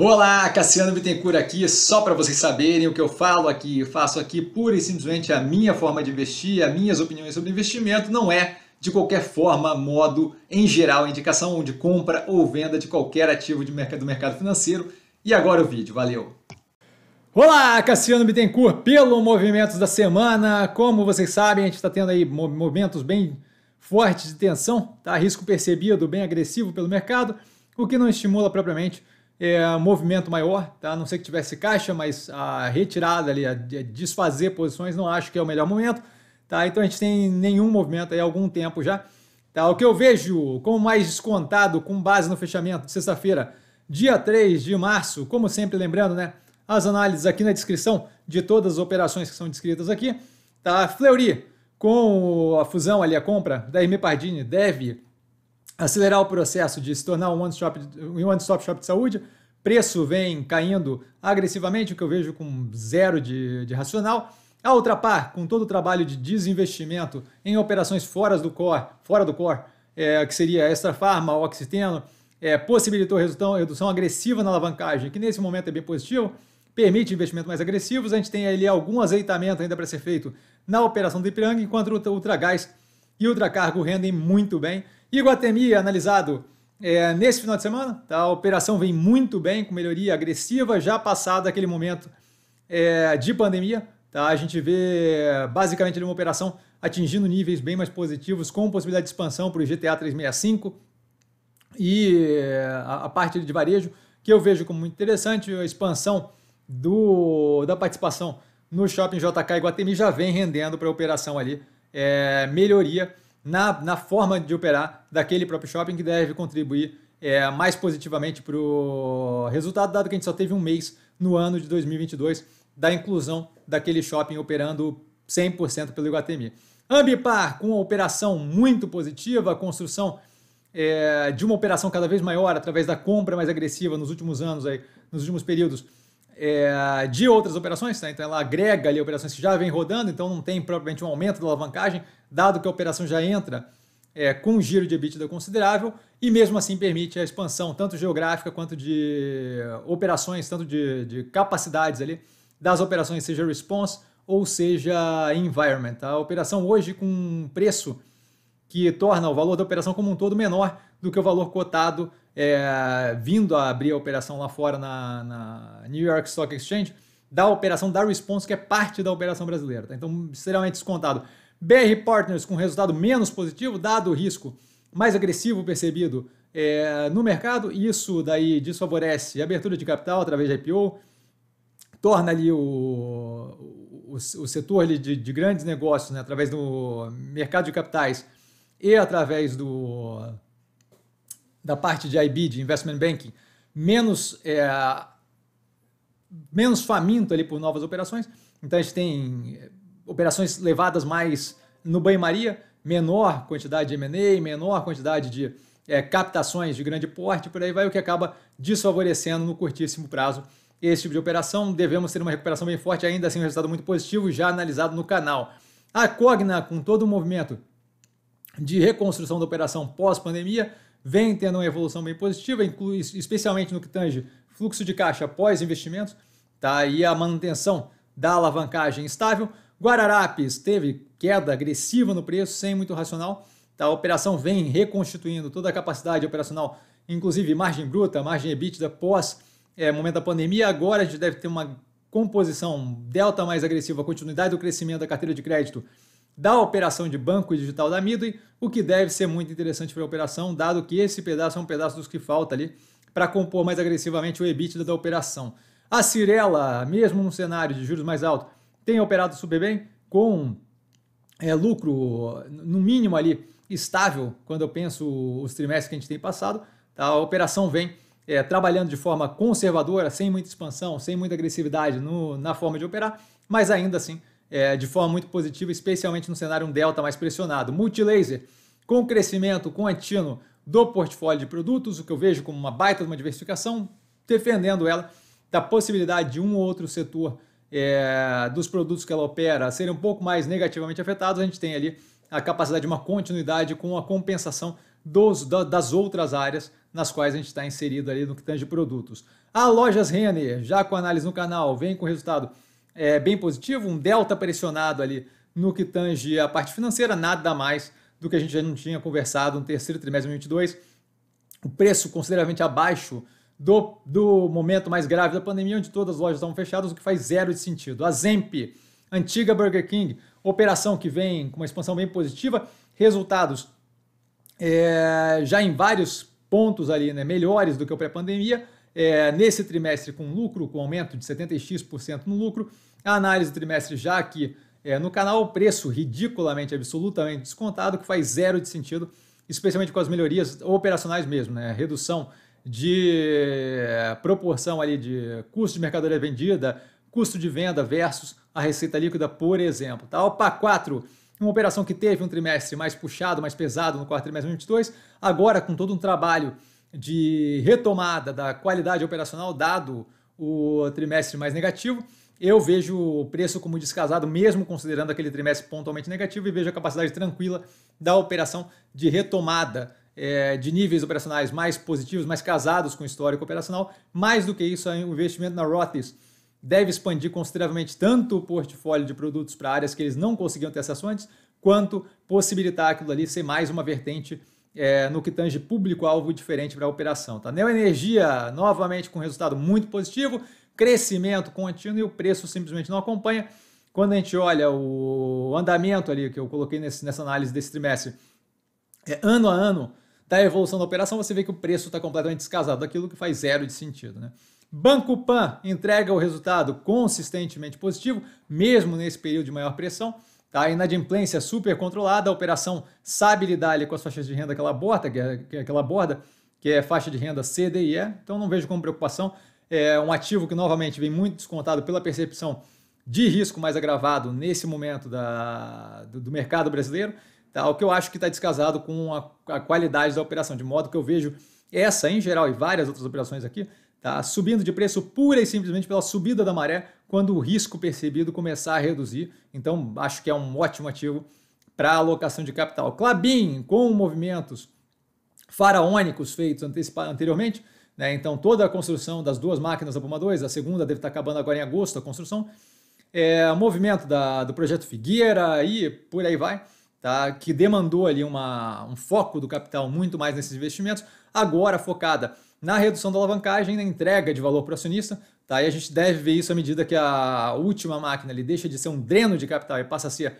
Olá, Cassiano Bittencourt aqui, só para vocês saberem o que eu falo aqui, eu faço aqui pura e simplesmente a minha forma de investir, as minhas opiniões sobre investimento, não é de qualquer forma, modo, em geral, indicação de compra ou venda de qualquer ativo de mercado, do mercado financeiro. E agora o vídeo, valeu! Olá, Cassiano Bittencourt, pelo Movimentos da Semana. Como vocês sabem, a gente está tendo aí momentos bem fortes de tensão, tá? risco percebido, bem agressivo pelo mercado, o que não estimula propriamente é, movimento maior, tá? A não sei que tivesse caixa, mas a retirada ali, a, desfazer posições, não acho que é o melhor momento, tá? Então a gente tem nenhum movimento aí há algum tempo já, tá? O que eu vejo como mais descontado com base no fechamento de sexta-feira, dia 3 de março, como sempre lembrando, né? As análises aqui na descrição de todas as operações que são descritas aqui, tá? Fleury, com a fusão ali, a compra da M. Pardini, deve acelerar o processo de se tornar um one-stop um one shop de saúde. Preço vem caindo agressivamente, o que eu vejo com zero de, de racional. A outra par, com todo o trabalho de desinvestimento em operações fora do core, fora do core é, que seria Extra Farma, Oxiteno, é, possibilitou redução, redução agressiva na alavancagem, que nesse momento é bem positivo, permite investimentos mais agressivos. A gente tem ali algum azeitamento ainda para ser feito na operação do Ipiranga, enquanto o Ultragás e o Ultracargo rendem muito bem. Iguatemi analisado é, nesse final de semana. Tá? A operação vem muito bem, com melhoria agressiva, já passado aquele momento é, de pandemia. Tá? A gente vê basicamente é uma operação atingindo níveis bem mais positivos, com possibilidade de expansão para o GTA 365 e é, a, a parte de varejo, que eu vejo como muito interessante, a expansão do, da participação no shopping JK Iguatemi já vem rendendo para a operação ali é, melhoria na, na forma de operar daquele próprio shopping que deve contribuir é, mais positivamente para o resultado, dado que a gente só teve um mês no ano de 2022 da inclusão daquele shopping operando 100% pelo Iguatemi. Ambipar com uma operação muito positiva, a construção é, de uma operação cada vez maior através da compra mais agressiva nos últimos anos, aí, nos últimos períodos é, de outras operações, né? então ela agrega ali operações que já vêm rodando, então não tem propriamente um aumento da alavancagem, dado que a operação já entra é, com um giro de EBITDA considerável e mesmo assim permite a expansão tanto geográfica quanto de operações, tanto de, de capacidades ali das operações, seja response ou seja environment. A operação hoje com um preço que torna o valor da operação como um todo menor do que o valor cotado é, vindo a abrir a operação lá fora na, na, New York Stock Exchange, da operação da Response, que é parte da operação brasileira. Tá? Então, seriamente descontado. BR Partners com resultado menos positivo, dado o risco mais agressivo percebido é, no mercado, isso daí desfavorece a abertura de capital através de IPO, torna ali o, o, o setor ali de, de grandes negócios, né, através do mercado de capitais e através do, da parte de IB, de Investment Banking, menos, é, menos faminto ali por novas operações. Então a gente tem é, operações levadas mais no banho-maria, menor quantidade de M&A, menor quantidade de é, captações de grande porte, por aí vai o que acaba desfavorecendo no curtíssimo prazo esse tipo de operação. Devemos ter uma recuperação bem forte, ainda assim um resultado muito positivo, já analisado no canal. A Cogna, com todo o movimento de reconstrução da operação pós-pandemia, vem tendo uma evolução bem positiva, inclui, especialmente no que tange fluxo de caixa após investimentos, tá? E a manutenção da alavancagem estável. Guararapes teve queda agressiva no preço, sem muito racional. Tá? A operação vem reconstituindo toda a capacidade operacional, inclusive margem bruta, margem EBITDA pós é, momento da pandemia. Agora a gente deve ter uma composição delta mais agressiva, continuidade do crescimento da carteira de crédito da operação de banco digital da Midway, o que deve ser muito interessante para a operação, dado que esse pedaço é um pedaço dos que falta ali para compor mais agressivamente o EBITDA da operação. A Cirela, mesmo num cenário de juros mais alto, tem operado super bem, com é, lucro no mínimo ali estável, quando eu penso os trimestres que a gente tem passado. Tá? A operação vem é, trabalhando de forma conservadora, sem muita expansão, sem muita agressividade no, na forma de operar, mas ainda assim é, de forma muito positiva, especialmente no cenário um delta mais pressionado. Multilaser, com o crescimento contínuo do portfólio de produtos, o que eu vejo como uma baita de uma diversificação, defendendo ela da possibilidade de um ou outro setor é, dos produtos que ela opera serem um pouco mais negativamente afetados, a gente tem ali a capacidade de uma continuidade com a compensação dos, da, das outras áreas nas quais a gente está inserido ali no que tange produtos. A Lojas Renner, já com análise no canal, vem com resultado é, bem positivo, um delta pressionado ali no que tange a parte financeira, nada mais do que a gente já não tinha conversado no terceiro trimestre de 2022. O preço consideravelmente abaixo do, do momento mais grave da pandemia, onde todas as lojas estavam fechadas, o que faz zero de sentido. A Zemp, antiga Burger King, operação que vem com uma expansão bem positiva, resultados é, já em vários pontos ali, né, melhores do que o pré-pandemia, é, nesse trimestre com lucro, com aumento de 70x% no lucro. A análise do trimestre já aqui é, no canal, o preço ridiculamente, absolutamente descontado, que faz zero de sentido, especialmente com as melhorias operacionais mesmo, né? Redução de é, proporção ali de custo de mercadoria vendida, custo de venda versus a receita líquida, por exemplo. Tá? OPA 4, uma operação que teve um trimestre mais puxado, mais pesado no quarto trimestre de 2022, agora com todo um trabalho de retomada da qualidade operacional, dado o trimestre mais negativo. Eu vejo o preço como descasado, mesmo considerando aquele trimestre pontualmente negativo, e vejo a capacidade tranquila da operação de retomada é, de níveis operacionais mais positivos, mais casados com o histórico operacional. Mais do que isso, o é investimento na Rothes deve expandir consideravelmente tanto o portfólio de produtos para áreas que eles não conseguiam ter acesso antes, quanto possibilitar aquilo ali ser mais uma vertente é, no que tange público-alvo diferente para a operação. Tá? Neoenergia, novamente com resultado muito positivo, crescimento contínuo e o preço simplesmente não acompanha. Quando a gente olha o andamento ali que eu coloquei nesse, nessa análise desse trimestre, é, ano a ano da evolução da operação, você vê que o preço está completamente descasado daquilo que faz zero de sentido. Né? Banco Pan entrega o resultado consistentemente positivo, mesmo nesse período de maior pressão. A inadimplência super controlada, a operação sabe lidar com as faixas de renda que ela aborda, é, que, é, que, ela aborda, que é faixa de renda C, D e E, então não vejo como preocupação. É um ativo que novamente vem muito descontado pela percepção de risco mais agravado nesse momento da, do, do mercado brasileiro, tá? o que eu acho que está descasado com a, a qualidade da operação, de modo que eu vejo essa em geral e várias outras operações aqui tá? subindo de preço pura e simplesmente pela subida da maré quando o risco percebido começar a reduzir. Então, acho que é um ótimo ativo para alocação de capital. Clabin, com movimentos faraônicos feitos anteriormente, né? então toda a construção das duas máquinas da Puma 2, a segunda deve estar tá acabando agora em agosto a construção, é, movimento da, do projeto Figueira e por aí vai, tá? que demandou ali uma, um foco do capital muito mais nesses investimentos, agora focada na redução da alavancagem, na entrega de valor para o acionista. Tá? E a gente deve ver isso à medida que a última máquina ele deixa de ser um dreno de capital e passa a ser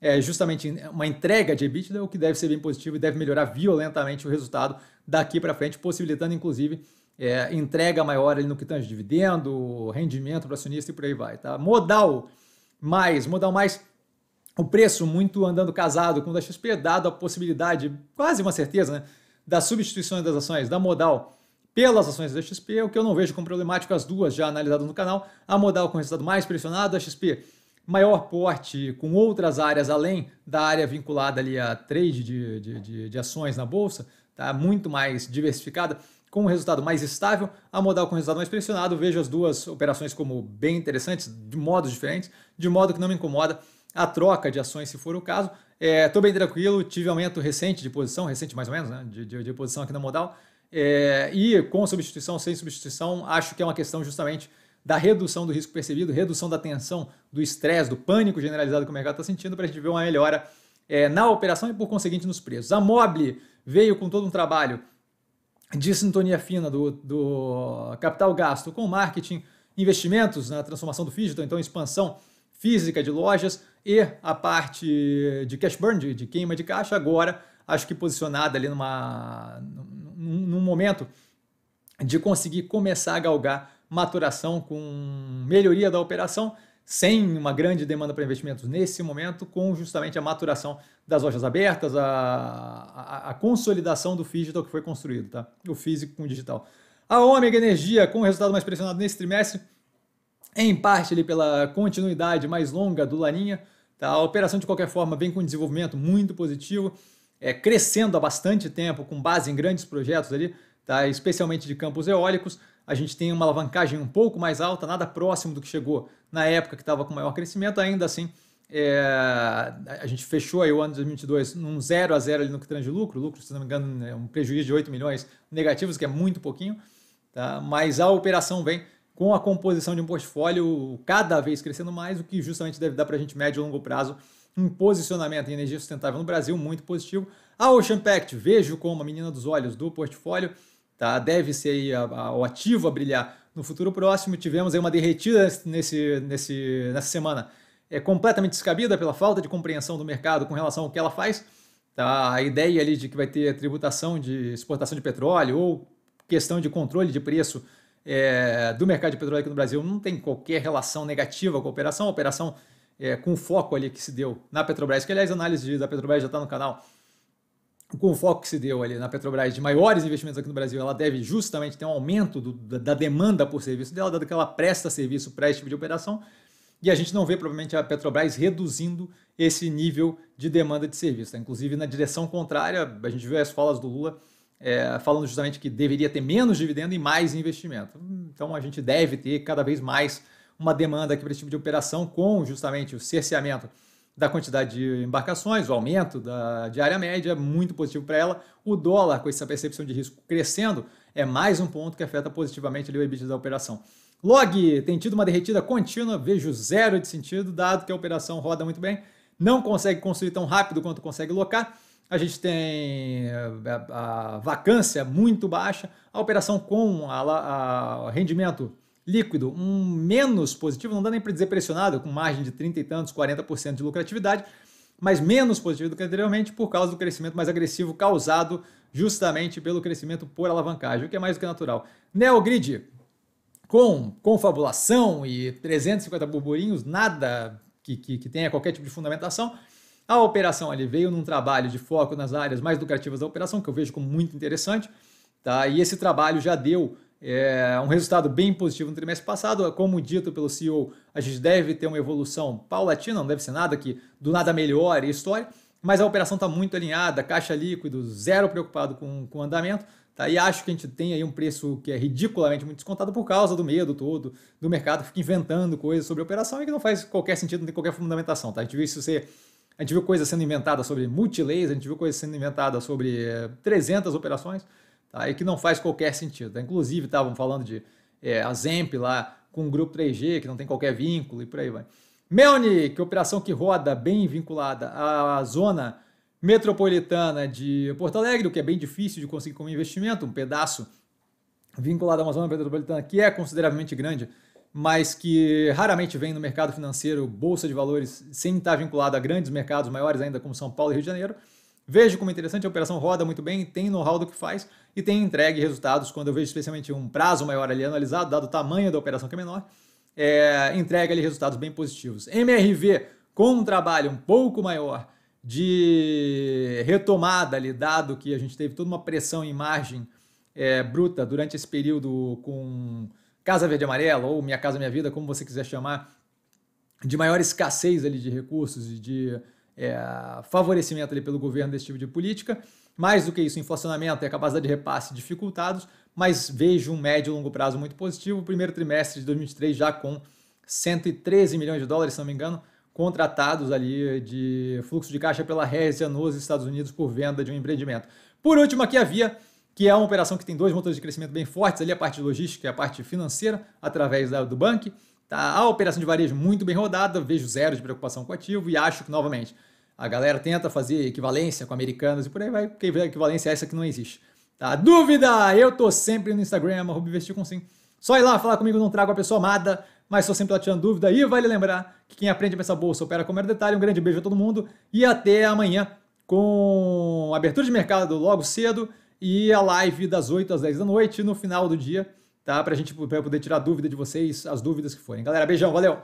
é, justamente uma entrega de EBITDA, o que deve ser bem positivo e deve melhorar violentamente o resultado daqui para frente, possibilitando inclusive é, entrega maior ali no que tange dividendo, rendimento para o acionista e por aí vai. Tá? Modal mais, modal mais o preço muito andando casado com o da XP, dado a possibilidade, quase uma certeza, né, da substituição das ações da modal pelas ações da XP, o que eu não vejo como problemático, as duas já analisadas no canal. A modal com resultado mais pressionado, a XP maior porte com outras áreas além da área vinculada ali a trade de, de, de, de ações na bolsa, tá muito mais diversificada, com um resultado mais estável, a modal com resultado mais pressionado. Vejo as duas operações como bem interessantes, de modos diferentes, de modo que não me incomoda a troca de ações, se for o caso. Estou é, bem tranquilo, tive aumento recente de posição, recente mais ou menos, né, de, de, de posição aqui na modal. É, e com substituição, sem substituição, acho que é uma questão justamente da redução do risco percebido, redução da tensão, do estresse, do pânico generalizado que o mercado está sentindo para a gente ver uma melhora é, na operação e, por conseguinte, nos preços. A Mobile veio com todo um trabalho de sintonia fina do, do capital gasto com marketing, investimentos na transformação do fígado, então expansão física de lojas e a parte de cash burn, de, de queima de caixa, agora acho que posicionada ali numa, um momento de conseguir começar a galgar maturação com melhoria da operação, sem uma grande demanda para investimentos nesse momento, com justamente a maturação das lojas abertas, a, a, a consolidação do digital que foi construído, tá? o físico com o digital. A Ômega Energia, com o resultado mais pressionado nesse trimestre, em parte ali pela continuidade mais longa do Laninha, tá? a operação de qualquer forma vem com um desenvolvimento muito positivo, é, crescendo há bastante tempo, com base em grandes projetos ali, tá? especialmente de campos eólicos, a gente tem uma alavancagem um pouco mais alta, nada próximo do que chegou na época que estava com maior crescimento, ainda assim é, a gente fechou aí o ano de 2022 num 0 a 0 ali no que tange lucro, lucro, se não me engano, é um prejuízo de 8 milhões negativos, que é muito pouquinho, tá? mas a operação vem com a composição de um portfólio cada vez crescendo mais, o que justamente deve dar para a gente médio e longo prazo um posicionamento em energia sustentável no Brasil muito positivo. A Ocean Pact, vejo como a menina dos olhos do portfólio, tá? deve ser a, a, o ativo a brilhar no futuro próximo. Tivemos aí uma derretida nesse, nesse, nessa semana é completamente descabida pela falta de compreensão do mercado com relação ao que ela faz. Tá? A ideia ali de que vai ter tributação de exportação de petróleo ou questão de controle de preço é, do mercado de petróleo aqui no Brasil não tem qualquer relação negativa com a operação. A operação é, com o foco ali que se deu na Petrobras, que aliás a análise da Petrobras já está no canal, com o foco que se deu ali na Petrobras de maiores investimentos aqui no Brasil, ela deve justamente ter um aumento do, da, da, demanda por serviço dela, dado que ela presta serviço para esse tipo de operação, e a gente não vê provavelmente a Petrobras reduzindo esse nível de demanda de serviço. Tá? Inclusive, na direção contrária, a gente viu as falas do Lula é, falando justamente que deveria ter menos dividendo e mais investimento. Então, a gente deve ter cada vez mais uma demanda aqui para esse tipo de operação com justamente o cerceamento da quantidade de embarcações, o aumento da diária média, muito positivo para ela. O dólar, com essa percepção de risco crescendo, é mais um ponto que afeta positivamente ali o EBITDA da operação. Log tem tido uma derretida contínua, vejo zero de sentido, dado que a operação roda muito bem, não consegue construir tão rápido quanto consegue locar. A gente tem eh, a, vacância muito baixa, a operação com a, a rendimento líquido, um menos positivo, não dá nem para dizer pressionado, com margem de 30 e tantos, 40% de lucratividade, mas menos positivo do que anteriormente por causa do crescimento mais agressivo causado justamente pelo crescimento por alavancagem, o que é mais do que natural. Neogrid, com confabulação e 350 burburinhos, nada que, que, que tenha qualquer tipo de fundamentação, a operação ali veio num trabalho de foco nas áreas mais lucrativas da operação, que eu vejo como muito interessante, tá? e esse trabalho já deu é um resultado bem positivo no trimestre passado. Como dito pelo CEO, a gente deve ter uma evolução paulatina, não deve ser nada que do nada melhore a história, mas a operação está muito alinhada, caixa líquido, zero preocupado com, com o andamento. Tá? E acho que a gente tem aí um preço que é ridiculamente muito descontado por causa do medo todo do mercado, fica inventando coisas sobre a operação e que não faz qualquer sentido, não tem qualquer fundamentação. Tá? A gente viu isso ser. A gente viu coisa sendo inventada sobre multilays, a gente viu coisa sendo inventada sobre 300 eh, operações tá? e que não faz qualquer sentido. Tá? Inclusive, estavam falando de é, a ZEMP lá com o grupo 3G, que não tem qualquer vínculo e por aí vai. Melni, que é operação que roda bem vinculada à zona metropolitana de Porto Alegre, o que é bem difícil de conseguir como investimento, um pedaço vinculado a uma zona metropolitana que é consideravelmente grande, mas que raramente vem no mercado financeiro, bolsa de valores, sem estar vinculado a grandes mercados maiores ainda como São Paulo e Rio de Janeiro. Vejo como interessante, a operação roda muito bem, tem know-how do que faz e tem entregue resultados quando eu vejo especialmente um prazo maior ali analisado, dado o tamanho da operação que é menor, é, entrega ali resultados bem positivos. MRV com um trabalho um pouco maior de retomada ali, dado que a gente teve toda uma pressão em margem é, bruta durante esse período com Casa Verde Amarela ou Minha Casa Minha Vida, como você quiser chamar, de maior escassez ali de recursos e de é, favorecimento ali pelo governo desse tipo de política. Mais do que isso, inflacionamento e a capacidade de repasse dificultados, mas vejo um médio e longo prazo muito positivo. O primeiro trimestre de 2023 já com 113 milhões de dólares, se não me engano, contratados ali de fluxo de caixa pela Résia nos Estados Unidos por venda de um empreendimento. Por último, aqui havia que é uma operação que tem dois motores de crescimento bem fortes, ali a parte logística e a parte financeira, através da, do banco. Tá? A operação de varejo muito bem rodada, vejo zero de preocupação com o ativo e acho que, novamente, a galera tenta fazer equivalência com americanos e por aí vai, porque a equivalência é essa que não existe. Tá? Dúvida? Eu tô sempre no Instagram, investir com sim. Só ir lá falar comigo, não trago a pessoa amada, mas tô sempre lá tirando dúvida. E vale lembrar que quem aprende a pensar bolsa opera com mero detalhe. Um grande beijo a todo mundo e até amanhã com abertura de mercado logo cedo e a live das 8 às 10 da noite no final do dia, tá? Pra gente pra poder tirar dúvida de vocês, as dúvidas que forem. Galera, beijão, valeu!